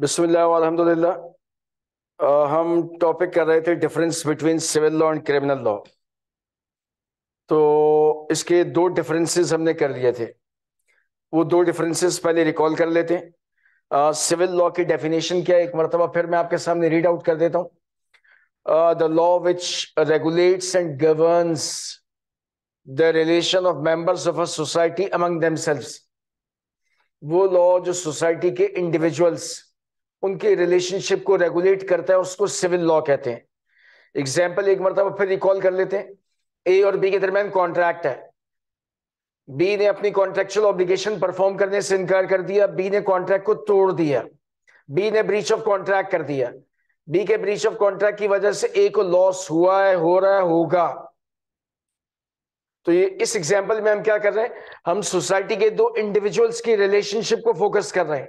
बिस्मिल्लाह हम टॉपिक कर रहे थे difference between civil law and criminal law तो इसके दो डिफरेंसेस हमने कर लिए थे वो दो डिफरेंसेस पहले रिकॉल कर लेते हैं सिविल लॉ की डेफिनेशन क्या है एक मरतबा फिर मैं आपके सामने रीड आउट कर देता हूँ the law which regulates and governs the relation of members of a society among themselves वो लॉ जो सोसाइटी के इंडिविजुअल्स उनके रिलेशनशिप को रेगुलेट करता है उसको सिविल लॉ कहते हैं एग्जाम्पल एक मरतबा फिर रिकॉल कर लेते हैं ए और बी के दरमियान कॉन्ट्रैक्ट है बी ने अपनी कॉन्ट्रेक्चुअल ऑब्लिगेशन परफॉर्म करने से इनकार कर दिया बी ने कॉन्ट्रैक्ट को तोड़ दिया बी ने ब्रीच ऑफ कॉन्ट्रैक्ट कर दिया बी के ब्रीच ऑफ कॉन्ट्रैक्ट की वजह से ए को लॉस हुआ है हो रहा है होगा तो ये इस एग्जाम्पल में हम क्या कर रहे हैं हम सोसाइटी के दो इंडिविजुअल्स की रिलेशनशिप को फोकस कर रहे हैं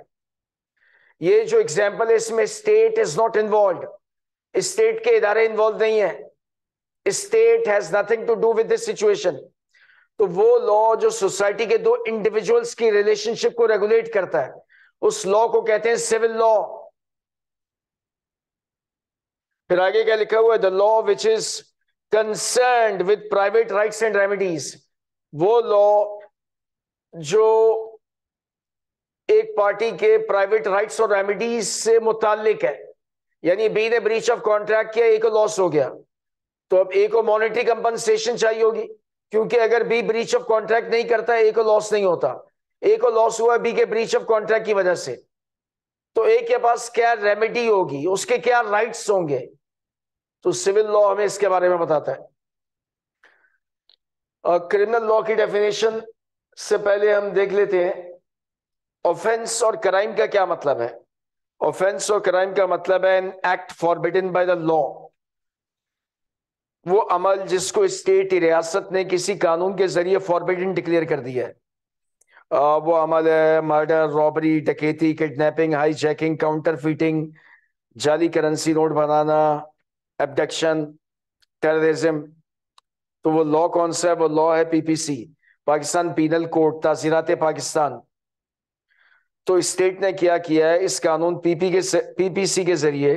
ये जो एग्जाम्पल है इसमें state is not involve state के इदारे इन्वॉल्व नहीं है state has nothing to do with this situation तो वो लॉ जो सोसाइटी के दो इंडिविजुअल्स की रिलेशनशिप को रेगुलेट करता है उस लॉ को कहते हैं सिविल लॉ फिर आगे क्या लिखा हुआ है the law which is concern with private rights and remedies वो लॉ जो पार्टी के प्राइवेट राइट्स और रेमिडीज से मुतालिक है यानी बी ने ब्रीच ऑफ कॉन्ट्रैक्ट किया ए को लॉस हो गया तो अब ए को मॉनिटरी कंपनसेशन चाहिए होगी क्योंकि अगर बी ब्रीच ऑफ कॉन्ट्रैक्ट नहीं करता ए को लॉस नहीं होता ए को लॉस हुआ बी के ब्रीच ऑफ कॉन्ट्रैक्ट की वजह से तो ए के पास क्या रेमेडी होगी उसके क्या राइट्स होंगे तो सिविल लॉ हमें इसके बारे में बताता है क्रिमिनल लॉ की डेफिनेशन से पहले हम देख लेते हैं ऑफेंस और क्राइम का क्या मतलब है ऑफेंस और क्राइम का मतलब है an act forbidden by the law वो अमल जिसको स्टेट रियासत ने किसी कानून के जरिए फॉरबिडन डिक्लेयर कर दिया है वो अमल है मर्डर रॉबरी डकैती kidnapping hijacking counterfeiting जाली करेंसी नोट बनाना एबडक्शन टेररिज्म तो वो लॉ कौन सा है वो लॉ है पीपीसी पाकिस्तान पीनल कोड ताजीरात पाकिस्तान तो स्टेट ने क्या किया है इस कानून पीपी के पीपीसी के जरिए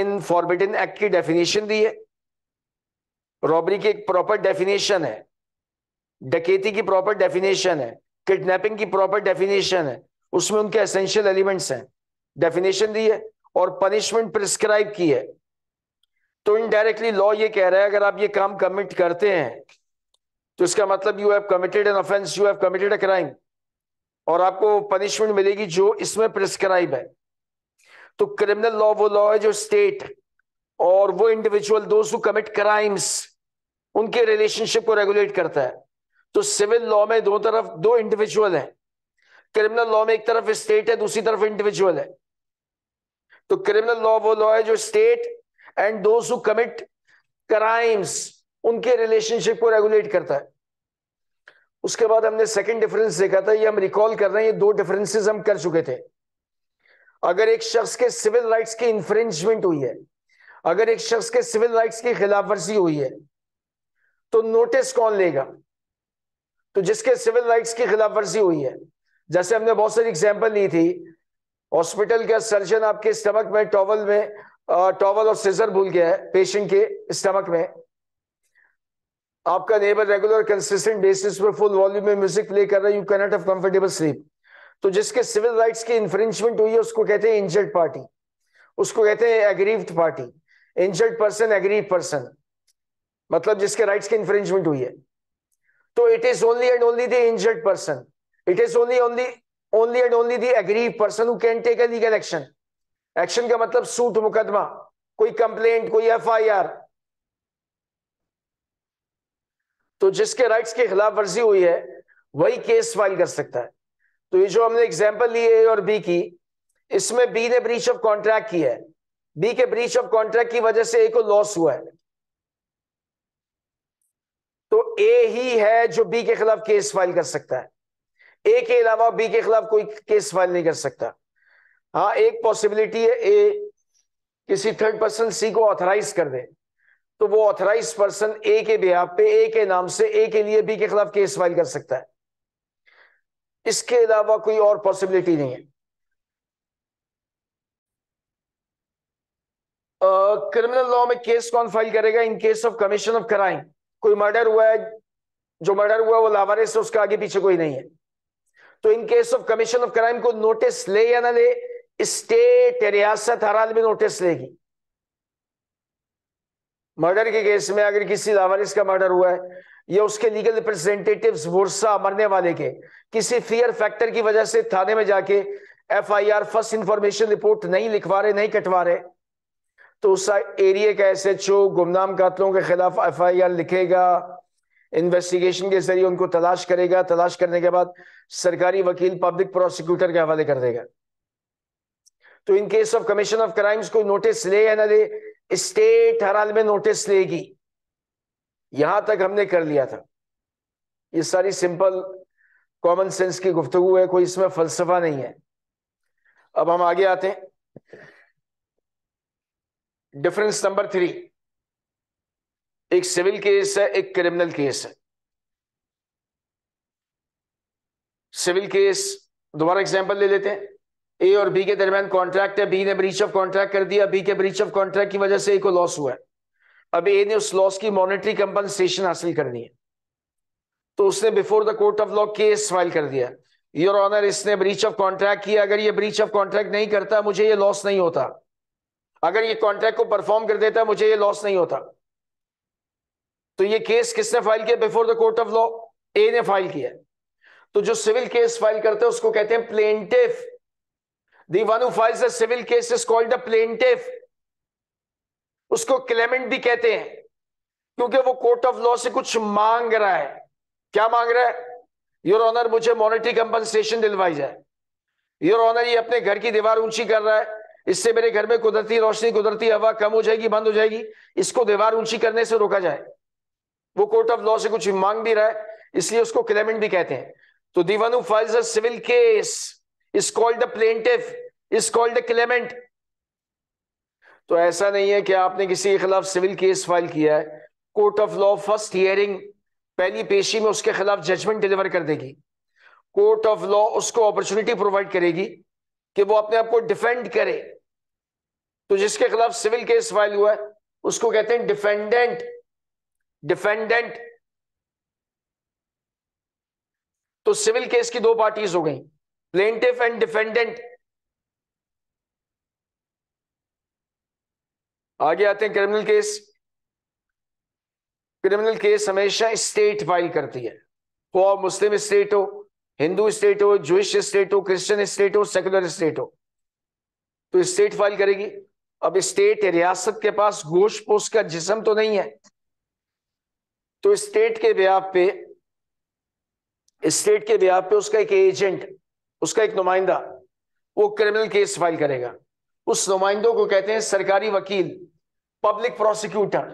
इन फॉरबिडन एक्ट की डेफिनेशन दी है रॉबरी की एक प्रॉपर डेफिनेशन है डकेती की प्रॉपर डेफिनेशन है किडनैपिंग की प्रॉपर डेफिनेशन है उसमें उनके एसेंशियल एलिमेंट्स हैं डेफिनेशन दी है और पनिशमेंट प्रिस्क्राइब की है तो इनडायरेक्टली लॉ ये कह रहा है अगर आप ये काम कमिट करते हैं तो इसका मतलब you have committed an offence you have committed a crime और आपको पनिशमेंट मिलेगी जो इसमें प्रिस्क्राइब है तो क्रिमिनल लॉ वो लॉ है जो स्टेट और वो individual those who commit crimes उनके रिलेशनशिप को रेगुलेट करता है तो सिविल लॉ में दो तरफ दो इंडिविजुअल है क्रिमिनल लॉ में एक तरफ स्टेट है दूसरी तरफ इंडिविजुअल है तो क्रिमिनल लॉ वो लॉ है जो state and those who commit crimes उनके रिलेशनशिप को रेगुलेट करता है उसके बाद हमने सेकंड डिफरेंस देखा था ये हम रिकॉल कर रहे हैं ये दो डिफरेंसेस हम कर चुके थे अगर एक शख्स के सिविल राइट्स की इंफ्रेंचमेंट हुई है अगर एक शख्स के सिविल राइट्स की खिलाफ वर्जी हुई है तो नोटिस कौन लेगा तो जिसके सिविल राइट्स की खिलाफ वर्जी हुई है जैसे हमने बहुत सारी एग्जाम्पल ली थी हॉस्पिटल का सर्जन आपके स्टमक में टॉवल में टॉवल और सीजर भूल गया है पेशेंट के स्टमक में आपका नेबर रेगुलर कंसिस्टेंट बेसिस पर फुल वॉल्यूम में म्यूजिक प्ले कर रहा है you not have comfortable sleep तो जिसके सिविल राइट्स की इंफ्रिंजमेंट हुई है उसको कहते हैं इंजर्ड पार्टी उसको कहते हैं aggrieved party injured person aggrieve person मतलब जिसके राइट्स की इंफ्रिंजमेंट हुई है तो it is only and only the injured person it is only only only and only the aggrieved person who can take a legal action action का मतलब suit मुकदमा कोई कंप्लेंट कोई एफ आई आर तो जिसके राइट्स के खिलाफ वर्जी हुई है वही केस फाइल कर सकता है तो ये जो हमने एग्जाम्पल ली ए और बी की इसमें बी ने ब्रीच ऑफ कॉन्ट्रैक्ट की है बी के ब्रीच ऑफ कॉन्ट्रैक्ट की वजह से ए को लॉस हुआ है तो ए ही है जो बी के खिलाफ केस फाइल कर सकता है ए के अलावा बी के खिलाफ कोई केस फाइल नहीं कर सकता हाँ एक पॉसिबिलिटी है ए किसी थर्ड पर्सन सी को ऑथराइज कर दे तो वो ऑथराइज पर्सन ए के बिहाब पे ए के नाम से ए के लिए बी के खिलाफ केस फाइल कर सकता है इसके अलावा कोई और पॉसिबिलिटी नहीं है क्रिमिनल लॉ में केस कौन फाइल करेगा in case of commission of crime कोई मर्डर हुआ है जो मर्डर हुआ वो लावारिस है उसका आगे पीछे कोई नहीं है तो in case of commission of crime को नोटिस ले या ना ले स्टेट रियासत हर आदमी नोटिस लेगी मर्डर के केस में अगर किसी लावारिस का मर्डर हुआ है या उसके लीगल रिप्रेजेंटेटिव वर्षा मरने वाले के किसी फियर फैक्टर की वजह से थाने में जाके F I R first information report नहीं लिखवा रहे नहीं कटवा रहे तो उस एरिया का एस एच ओ गुमनाम कातलों के खिलाफ एफ आई आर लिखेगा इन्वेस्टिगेशन के जरिए उनको तलाश करेगा तलाश करने के बाद सरकारी वकील पब्लिक प्रोसिक्यूटर के हवाले कर देगा तो in case of commission of crimes को नोटिस ले या ना ले स्टेट हराल में नोटिस लेगी यहां तक हमने कर लिया था ये सारी सिंपल कॉमन सेंस की गुफ्तगु है कोई इसमें फलसफा नहीं है अब हम आगे आते हैं डिफरेंस नंबर थ्री एक सिविल केस है एक क्रिमिनल केस है सिविल केस दोबारा एग्जांपल ले लेते हैं ए और बी के दरमियान कॉन्ट्रैक्ट है बी ने ब्रीच ऑफ कॉन्ट्रैक्ट कर दिया बी के ब्रीच ऑफ कॉन्ट्रैक्ट की वजह से ए को लॉस हुआ है अब ए ने उस लॉस की मॉनिटरी कंपनसेशन हासिल करनी है तो उसने before the court of law case file कर दिया योर ऑनर इसने ब्रीच ऑफ कॉन्ट्रैक्ट किया अगर ये ब्रीच ऑफ कॉन्ट्रैक्ट नहीं करता मुझे ये लॉस नहीं होता अगर ये कॉन्ट्रैक्ट को परफॉर्म कर देता मुझे ये लॉस नहीं होता तो ये केस किसने फाइल किया before the court of law A ने फाइल किया तो जो सिविल केस फाइल करते हैं उसको कहते हैं plaintiff The one who files a civil case is called a plaintiff. उसको क्लेमेंट भी कहते हैं क्योंकि वो कोर्ट ऑफ लॉ से कुछ मांग रहा है क्या मांग रहा है योर ऑनर मुझे मॉनिटरी कंपनसेशन दिलवाई जाए योर ऑनर ये अपने घर की दीवार ऊंची कर रहा है इससे मेरे घर में कुदरती रोशनी कुदरती हवा कम हो जाएगी बंद हो जाएगी इसको दीवार ऊंची करने से रोका जाए वो कोर्ट ऑफ लॉ से कुछ मांग भी रहा है इसलिए उसको क्लेमेंट भी कहते हैं तो the one files a civil case is called the plaintiff is called the claimant तो ऐसा नहीं है कि आपने किसी के खिलाफ सिविल केस फाइल किया है court of law first hearing पहली पेशी में उसके खिलाफ जजमेंट डिलीवर कर देगी कोर्ट ऑफ लॉ उसको अपॉर्चुनिटी प्रोवाइड करेगी कि वो अपने आप को डिफेंड करे तो जिसके खिलाफ सिविल केस फाइल हुआ है उसको कहते हैं डिफेंडेंट डिफेंडेंट तो सिविल केस की दो पार्टीज हो गई प्लेंटिफ एंड डिफेंडेंट आगे आते हैं क्रिमिनल केस क्रिमिनल केस हमेशा स्टेट फाइल करती है वो मुस्लिम स्टेट हो हिंदू स्टेट हो जूश स्टेट हो क्रिश्चियन स्टेट हो सेकुलर स्टेट हो तो स्टेट फाइल करेगी अब स्टेट रियासत के पास गोश पोष का जिसम तो नहीं है तो स्टेट के ब्याप पे स्टेट के ब्याप पे उसका एक एजेंट उसका एक नुमाइंदा वो क्रिमिनल केस फाइल करेगा उस नुमाइंदों को कहते हैं सरकारी वकील पब्लिक प्रोसिक्यूटर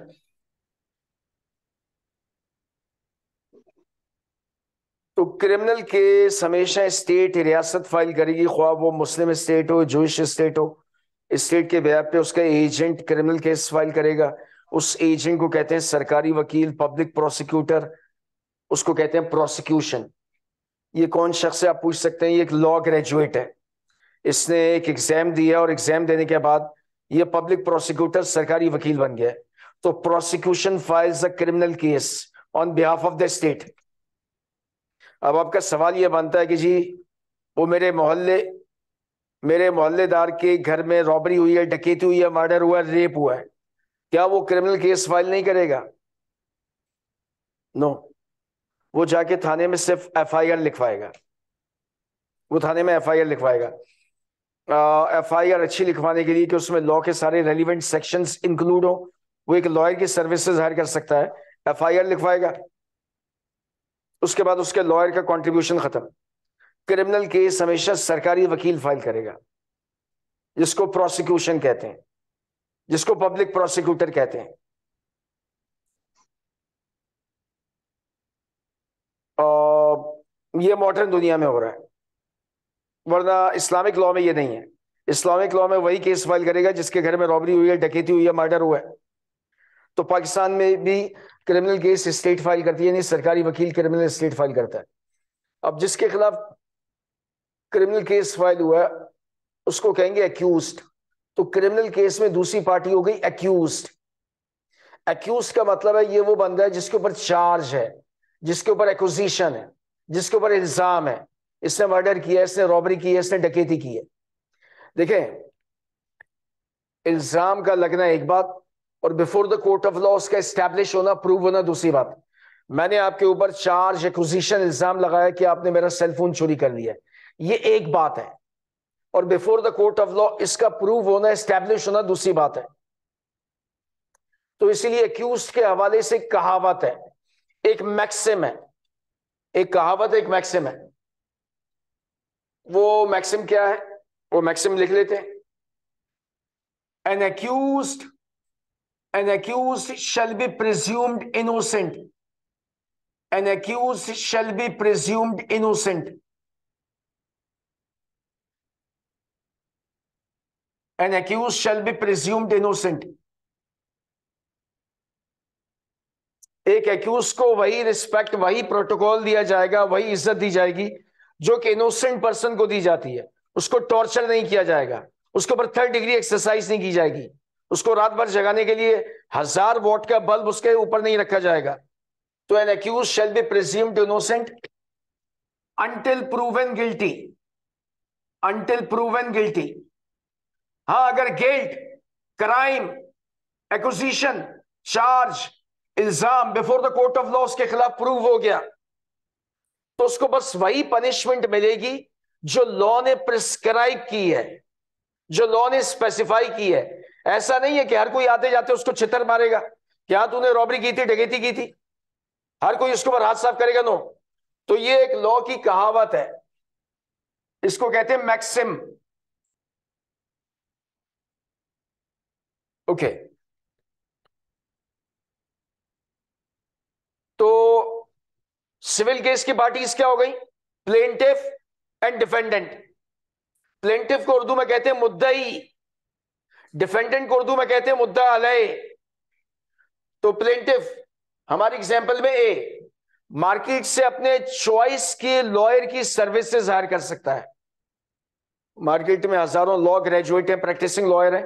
तो क्रिमिनल केस हमेशा स्टेट रियासत फाइल करेगी ख्वाब वो मुस्लिम स्टेट हो जोश स्टेट हो स्टेट के बेहद पे उसका एजेंट क्रिमिनल केस फाइल करेगा उस एजेंट को कहते हैं सरकारी वकील पब्लिक प्रोसिक्यूटर उसको कहते हैं प्रोसिक्यूशन ये कौन शख्स है आप पूछ सकते हैं ये एक लॉ ग्रेजुएट है इसने एक एग्जाम दिया और एग्जाम देने के बाद ये पब्लिक प्रोसिक्यूटर सरकारी वकील बन गया तो prosecution files a criminal case on behalf of the state अब आपका सवाल ये बनता है कि जी वो मेरे मोहल्ले मेरे मोहल्लेदार के घर में रॉबरी हुई है डकेती हुई है मर्डर हुआ है रेप हुआ है क्या वो क्रिमिनल केस फाइल नहीं करेगा नो no. वो जाके थाने में सिर्फ एफआईआर लिखवाएगा वो थाने में एफआईआर लिखवाएगा एफआईआर अच्छी लिखवाने के लिए कि उसमें लॉ के सारे रेलिवेंट सेक्शंस इंक्लूड हो वो एक लॉयर की सर्विसेज हायर कर सकता है एफआईआर लिखवाएगा उसके बाद उसके लॉयर का कॉन्ट्रीब्यूशन खत्म क्रिमिनल केस हमेशा सरकारी वकील फाइल करेगा जिसको प्रोसिक्यूशन कहते हैं जिसको पब्लिक प्रोसिक्यूटर कहते हैं ये मॉडर्न दुनिया में हो रहा है वरना इस्लामिक लॉ में ये नहीं है इस्लामिक लॉ में वही केस फाइल करेगा जिसके घर में रॉबरी हुई है डकैती हुई है मर्डर हुआ है तो पाकिस्तान में भी क्रिमिनल केस स्टेट फाइल करती है नहीं सरकारी वकील क्रिमिनल स्टेट फाइल करता है अब जिसके खिलाफ क्रिमिनल केस फाइल हुआ है उसको कहेंगे एक्यूज तो क्रिमिनल केस में दूसरी पार्टी हो गई एक्यूज एक्यूज का मतलब है ये वो बंदा है जिसके ऊपर चार्ज है जिसके ऊपर एक्विजिशन है जिसके ऊपर इल्ज़ाम है इसने मर्डर किया इसने रॉबरी की है इसने डकैती की है देखें इल्ज़ाम का लगना एक बात और before the court of law उसका स्टैब्लिश होना प्रूव होना दूसरी बात मैंने आपके ऊपर चार्ज एक्विजिशन इल्ज़ाम लगाया कि आपने मेरा सेल फोन चोरी कर लिया ये एक बात है और before the court of law इसका प्रूव होना स्टैब्लिश होना दूसरी बात है तो इसीलिए अक्यूज के हवाले से कहावत है एक मैक्सिम है एक कहावत एक मैक्सिम है वो मैक्सिम क्या है वो मैक्सिम लिख लेते हैं an accused an accused shall be presumed innocent an accused shall be presumed innocent an accused shall be presumed innocent एक एक्यूज को वही रिस्पेक्ट वही प्रोटोकॉल दिया जाएगा वही इज्जत दी जाएगी जो कि इनोसेंट पर्सन को दी जाती है उसको टॉर्चर नहीं किया जाएगा उसके ऊपर थर्ड डिग्री एक्सरसाइज नहीं की जाएगी उसको रात भर जगाने के लिए हजार वोट का बल्ब उसके ऊपर नहीं रखा जाएगा तो an accused shall be presumed innocent until proven guilty prove proven guilty हाँ अगर गिल्ट क्राइम एक्विजिशन चार्ज इल्जाम before the court of law उसके खिलाफ प्रूव हो गया तो उसको बस वही पनिशमेंट मिलेगी जो लॉ ने प्रिस्क्राइब की है जो लॉ ने स्पेसिफाई की है ऐसा नहीं है कि हर कोई आते जाते उसको छितर मारेगा क्या तूने रॉबरी की थी डकैती की थी हर कोई उसके ऊपर हाथ साफ करेगा नो तो ये एक लॉ की कहावत है इसको कहते हैं मैक्सिम ओके okay. तो सिविल केस की पार्टीज क्या हो गई प्लेंटिफ एंड डिफेंडेंट प्लेंटिफ को उर्दू में कहते हैं मुद्दई डिफेंडेंट को उर्दू में कहते हैं मुद्दा अलय तो प्लेंटिफ हमारी एग्जाम्पल में ए मार्केट से अपने चॉइस के लॉयर की सर्विसेज हायर कर सकता है मार्केट में हजारों लॉ ग्रेजुएट हैं प्रैक्टिसिंग लॉयर हैं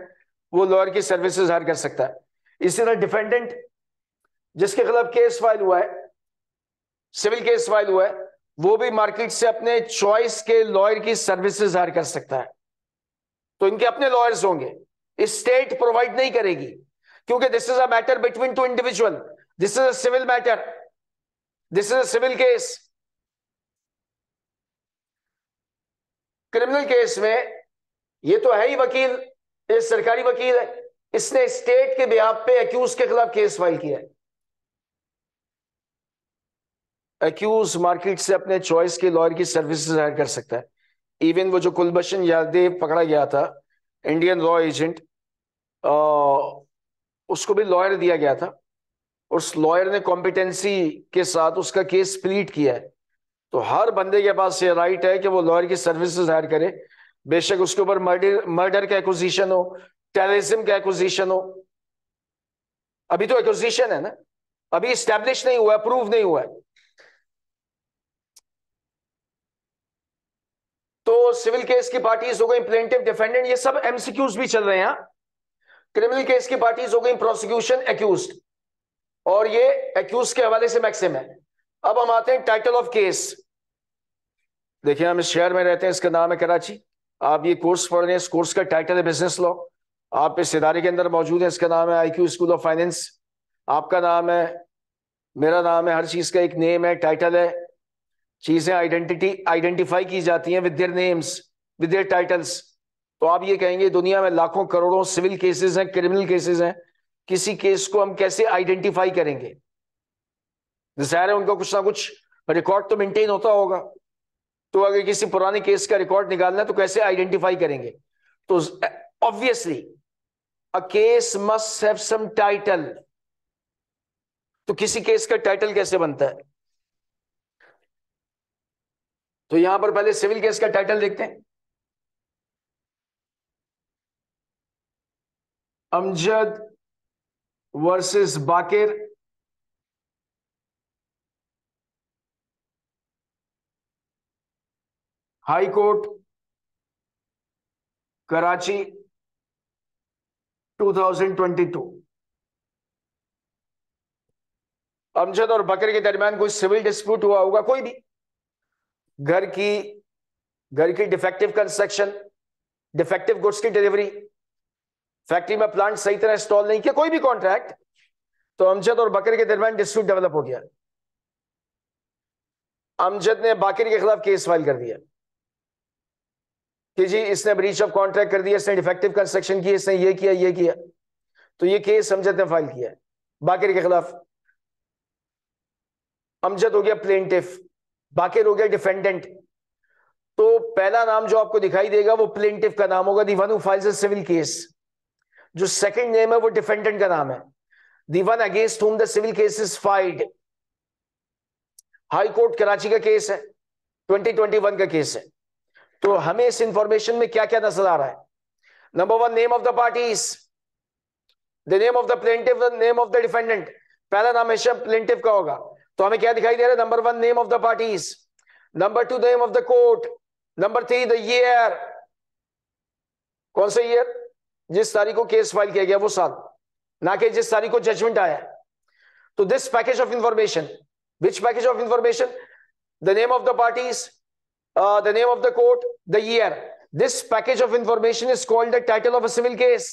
वो लॉयर की सर्विसेज हायर कर सकता है इसी तरह डिफेंडेंट जिसके खिलाफ केस फाइल हुआ है सिविल केस फाइल हुआ है वो भी मार्केट से अपने चॉइस के लॉयर की सर्विसेज हायर कर सकता है तो इनके अपने लॉयर्स होंगे स्टेट प्रोवाइड नहीं करेगी क्योंकि this is a matter between two individual this is a civil matter this is a civil case criminal case में ये तो है ही वकील ये सरकारी वकील है इसने स्टेट के बिहाब पे अक्यूज के खिलाफ केस फाइल किया है एक्यूज मार्केट से अपने चॉइस के लॉयर की सर्विसेज हायर कर सकता है इवन वो जो कुलबशन यादव पकड़ा गया था इंडियन लॉ एजेंट उसको भी लॉयर दिया गया था उस लॉयर ने कॉम्पिटेंसी के साथ उसका केस प्लीट किया है तो हर बंदे के पास ये राइट है कि वो लॉयर की सर्विसेज हायर करे बेशक उसके ऊपर मर्डर मर्डर का एक्विजिशन हो टेररिज्म का एक्विजिशन हो अभी तो एक्विजिशन है ना अभी स्टैब्लिश नहीं हुआ प्रूव नहीं हुआ है सिविल केस की पार्टीज हो गई प्लेंटिव डिफेंडेंट ये सब एमसीक्यूज भी चल रहे हैं क्रिमिनल हाँ। केस की पार्टीज हो गई प्रोसिक्यूशन एक्यूज और ये एक्यूज के हवाले से मैक्सिम है अब हम आते हैं टाइटल ऑफ केस देखिए हम इस शहर में रहते हैं इसका नाम है कराची आप ये कोर्स पढ़ रहे हैं इस कोर्स का टाइटल है बिजनेस लॉ आप इस इदारे के अंदर मौजूद हैं इसका नाम है आईक्यू स्कूल ऑफ फाइनेंस आपका नाम है मेरा नाम है हर चीज का एक नेम है टाइटल है चीजें आइडेंटिटी आइडेंटिफाई की जाती हैं विद नेम्स विद टाइटल्स तो आप ये कहेंगे दुनिया में लाखों करोड़ों सिविल केसेस हैं क्रिमिनल केसेस हैं किसी केस को हम कैसे आइडेंटिफाई करेंगे जाहिर है उनका कुछ ना कुछ रिकॉर्ड तो मेंटेन होता होगा तो अगर किसी पुराने केस का रिकॉर्ड निकालना है तो कैसे आइडेंटिफाई करेंगे तो obviously a case must have some title तो किसी केस का टाइटल कैसे बनता है तो यहां पर पहले सिविल केस का टाइटल देखते हैं Amjad versus Baqir high court Karachi 2022 Amjad और बकर के दरमियान कोई सिविल डिस्प्यूट हुआ होगा कोई भी घर की घर की डिफेक्टिव कंस्ट्रक्शन डिफेक्टिव गुड्स की डिलीवरी फैक्ट्री में प्लांट सही तरह इंस्टॉल नहीं किया कोई भी कॉन्ट्रैक्ट तो अमजद और बकर के दरमियान डिस्प्यूट डेवलप हो गया अमजद ने बाकी के खिलाफ केस फाइल कर दिया कि जी इसने ब्रीच ऑफ कॉन्ट्रैक्ट कर दिया इसने डिफेक्टिव कंस्ट्रक्शन किया इसने ये किया ये किया तो ये केस अमजद ने फाइल किया बाकी के खिलाफ अमजद हो गया प्लेटिफ बाकी लोग हैं डिफेंडेंट तो पहला नाम जो आपको दिखाई देगा वो प्लेंटिव का नाम होगा दी फाइल्स सिविल केस जो सेकंड नेम है वो डिफेंडेंट का नाम है the against whom the civil case is filed high court Karachi का केस है 2021 का केस है तो हमें इस इंफॉर्मेशन में क्या क्या नजर आ रहा है number one name of the parties the name of the plaintiff the name of the defendant पहला नाम हमेशा प्लेंटिव का होगा तो हमें क्या दिखाई दे रहा है number one name of the parties number two name of the court number three the year कौन सा ईयर जिस तारीख को केस फाइल किया गया वो साल ना कि जिस तारीख को जजमेंट आया तो this package of information which package of information the name of the parties the name of the court the year this package of information is called the title of a civil case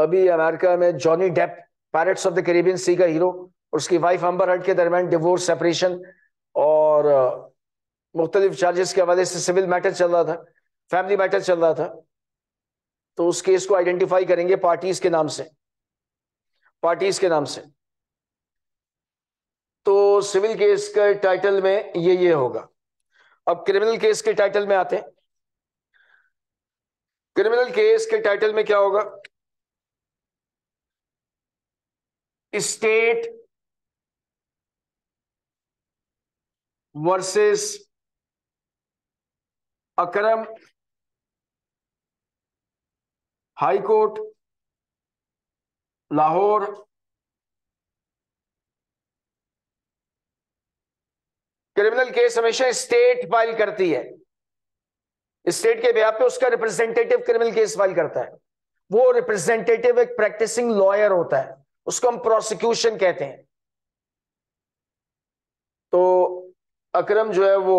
अभी America में Johnny Depp Pirates of the Caribbean Sea का hero और उसकी wife अंबर हट के दरमियान divorce separation और मुख्तलिफ चार्जेस के हवाले से सिविल मैटर चल रहा था फैमिली मैटर चल रहा था तो उस केस को आइडेंटिफाई करेंगे पार्टीज के नाम से पार्टीज के नाम से तो सिविल केस के टाइटल में ये ये होगा अब क्रिमिनल केस के टाइटल में आते हैं क्रिमिनल केस के टाइटल में क्या होगा state versus Akram high court Lahore criminal case हमेशा स्टेट फाइल करती है स्टेट के ब्याह पे उसका रिप्रेजेंटेटिव क्रिमिनल केस फाइल करता है वो रिप्रेजेंटेटिव एक प्रैक्टिसिंग लॉयर होता है उसको हम प्रोसिक्यूशन कहते हैं तो अकरम जो है वो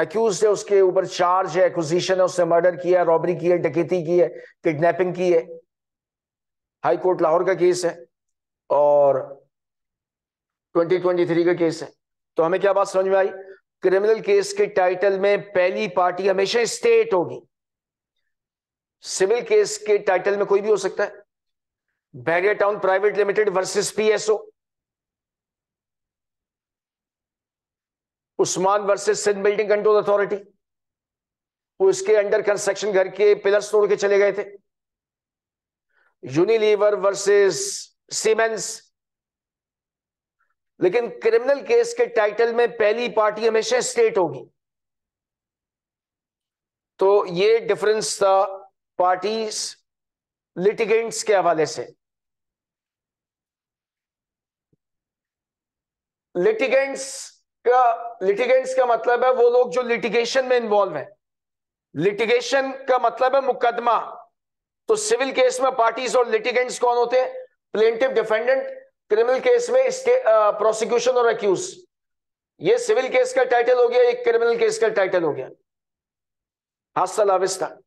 एक्यूज है उसके ऊपर चार्ज है एक्विजिशन है उसने मर्डर किया रॉबरी की है डकैती की है किडनैपिंग की है हाई कोर्ट लाहौर का केस है और 2023 का केस है तो हमें क्या बात समझ में आई क्रिमिनल केस के टाइटल में पहली पार्टी हमेशा स्टेट होगी सिविल केस के टाइटल में कोई भी हो सकता है Bahria town private limited versus PSO Usman versus Sindh building control authority उसके अंडर कंस्ट्रक्शन घर के पिलर्स तोड़ के चले गए थे यूनिलीवर वर्सेस सीमेंस लेकिन क्रिमिनल केस के टाइटल में पहली पार्टी हमेशा स्टेट होगी तो ये डिफरेंस था पार्टीज लिटिगेंट्स के हवाले से लिटिगेंट्स का लिटिगेंट्स का मतलब है वो लोग जो लिटिगेशन में इन्वॉल्व है लिटिगेशन का मतलब है मुकदमा तो सिविल केस में पार्टीज और लिटिगेंट्स कौन होते हैं प्लेंटिव डिफेंडेंट क्रिमिनल केस में इसके प्रोसिक्यूशन और अक्यूज ये सिविल केस का टाइटल हो गया एक क्रिमिनल केस का टाइटल हो गया हास्ता लाविस्तान